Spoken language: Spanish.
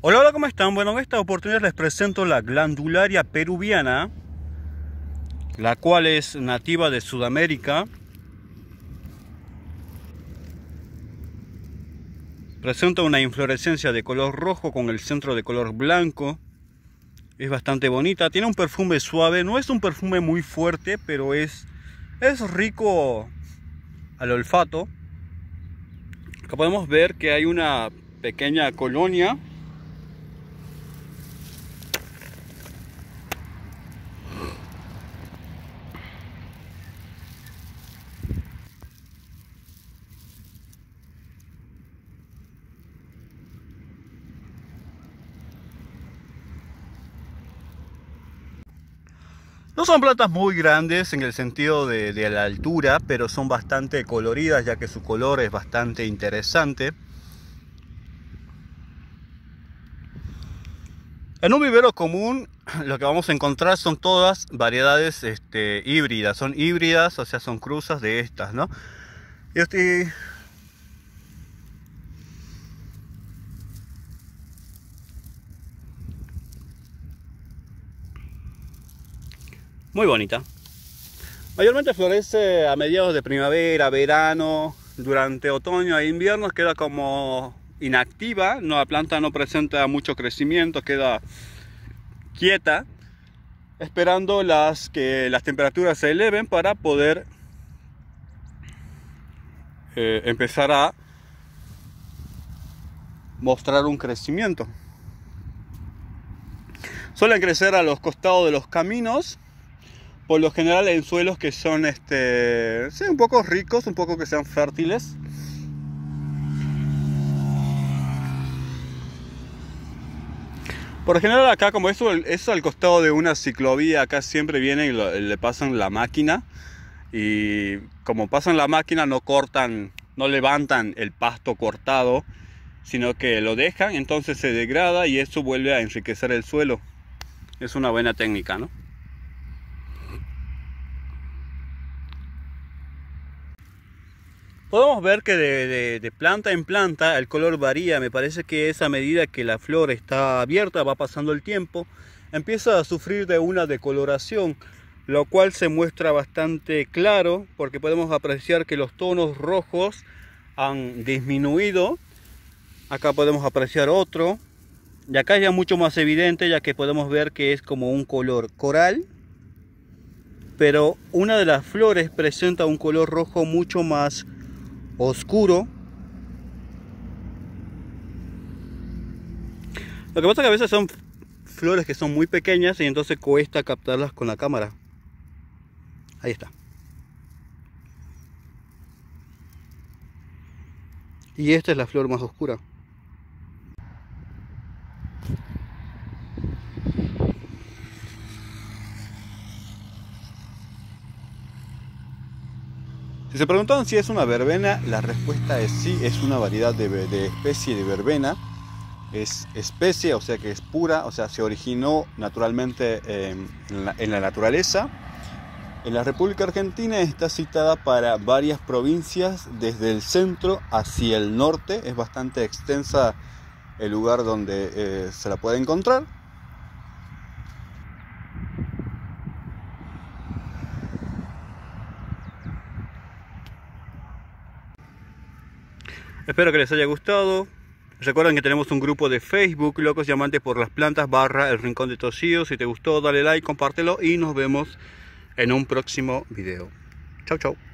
Hola, hola, ¿cómo están? Bueno, en esta oportunidad les presento la glandularia peruviana, la cual es nativa de Sudamérica. Presenta una inflorescencia de color rojo con el centro de color blanco. Es bastante bonita, tiene un perfume suave, no es un perfume muy fuerte, pero es, es rico al olfato. Acá podemos ver que hay una pequeña colonia No son plantas muy grandes en el sentido de, la altura, pero son bastante coloridas ya que su color es bastante interesante. En un vivero común lo que vamos a encontrar son todas variedades este, híbridas, son híbridas, o sea, son cruzas de estas, ¿no? Y este, muy bonita. Mayormente florece a mediados de primavera, verano, durante otoño e invierno queda como inactiva, la planta no presenta mucho crecimiento, queda quieta, esperando las, que las temperaturas se eleven para poder eh, empezar a mostrar un crecimiento. Suelen crecer a los costados de los caminos por lo general en suelos que son este, son un poco ricos, un poco que sean fértiles. Por lo general acá, como eso, es al costado de una ciclovía, acá siempre viene y le pasan la máquina. Y como pasan la máquina no cortan, no levantan el pasto cortado, sino que lo dejan, entonces se degrada y eso vuelve a enriquecer el suelo. Es una buena técnica, ¿no? Podemos ver que de, planta en planta el color varía, me parece que es a medida que la flor está abierta, va pasando el tiempo, empieza a sufrir de una decoloración, lo cual se muestra bastante claro porque podemos apreciar que los tonos rojos han disminuido. Acá podemos apreciar otro. Y acá ya mucho más evidente ya que podemos ver que es como un color coral pero una de las flores presenta un color rojo mucho más oscuro. Lo que pasa que a veces son flores que son muy pequeñas y entonces cuesta captarlas con la cámara. Ahí está. Y esta es la flor más oscura. Si se preguntaban si es una verbena, la respuesta es sí, es una variedad de, especie de verbena. Es especie, o sea que es pura, o sea, se originó naturalmente em, en la, naturaleza. En la República Argentina está citada para varias provincias, desde el centro hacia el norte. Es bastante extensa el lugar donde eh, se la puede encontrar. Espero que les haya gustado. Recuerden que tenemos un grupo de Facebook, Locos Llamantes Amantes por las Plantas, barra El Rincón de Tosío. Si te gustó, dale like, compártelo y nos vemos en un próximo video. Chau, chau.